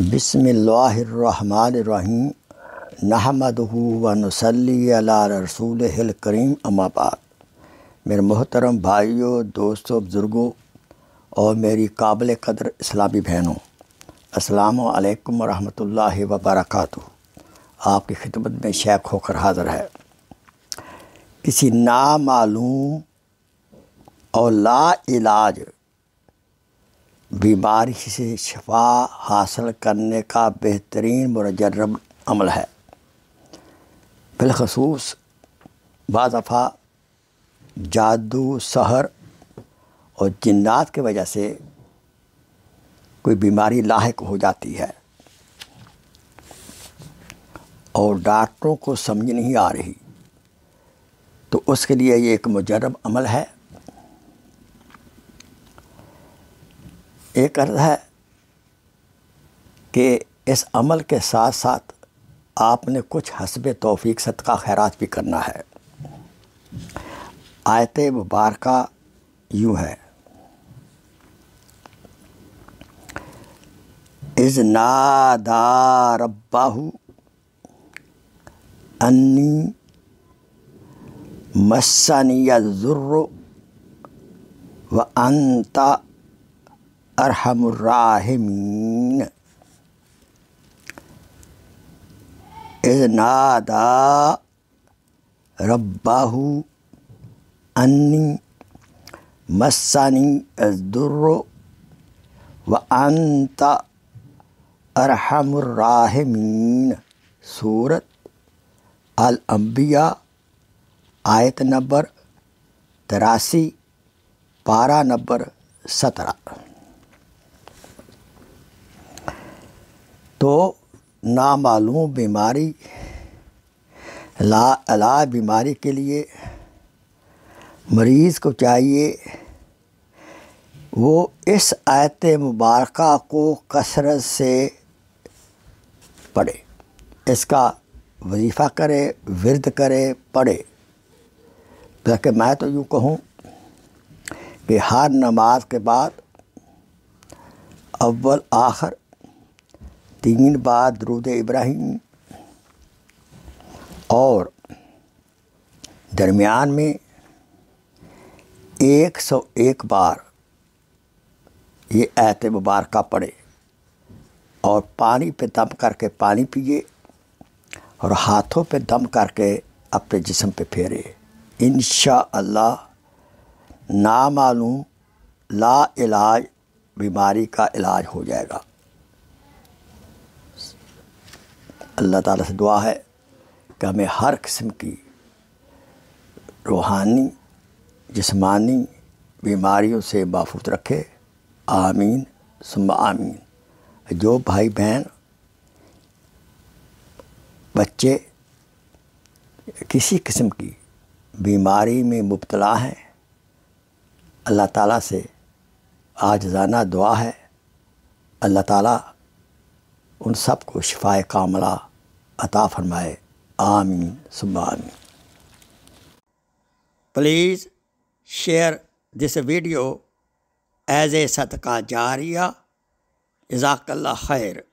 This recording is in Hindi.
बिसमीम नहमद रसूल करीम अमाबाद मेरे मोहतरम भाइयों दोस्तों बुज़ुर्गों और मेरी काबिल कदर इस्लामी बहनों असलकम वरहमल वबरक आपकी खिदमत में शेख होकर हाज़र है किसी नामालूम और ला इलाज बीमारी से शफा हासिल करने का बेहतरीन मुजरब अमल है बिलखसूस बाफ़ा जादू सहर और जिन्नात की वजह से कोई बीमारी लाक हो जाती है और डॉक्टरों को समझ नहीं आ रही तो उसके लिए ये एक मुजरब अमल है ये अर्थ है कि इस अमल के साथ साथ आपने कुछ हसब तोफ़ी सदका खैरात भी करना है आयत मुबारक यूँ है इज नादा रब्बाहू अन्नी या ज़ुर्र व अंता أرحم الراحمين إذ نادى ربه أني مسني الضر وأنت أرحم الراحمين سورة الأنبياء آیت آية نمبر تراسی پارہ نمبر سترہ तो नामालूम बीमारी ला इलाज बीमारी के लिए मरीज़ को चाहिए वो इस आयत मुबारक को कसरत से पढ़े इसका वजीफ़ा करे विरद करे पढ़े बल्कि मैं तो यूँ कहूँ कि हर नमाज के बाद अव्वल आखिर तीन बार दरूद इब्राहिम और दरमियान में एक सौ एक बार ये ऐत मुबारक पड़े और पानी पे दम करके पानी पिए और हाथों पे दम करके अपने जिसम पे फेरे इन अल्लाह नामालूम ला इलाज बीमारी का इलाज हो जाएगा अल्लाह ताला से दुआ है कि हमें हर किस्म की रूहानी जिस्मानी बीमारियों से बाफूत रखे आमीन सुम आमीन जो भाई बहन बच्चे किसी किस्म की बीमारी में मुबतला हैं अल्लाह ताला से आजाना दुआ है अल्लाह ताला उन सब को शिफाए कामला अता फरमाए आमीन आमीन please share this video as a सदका जारिया जजाकल्ला खैर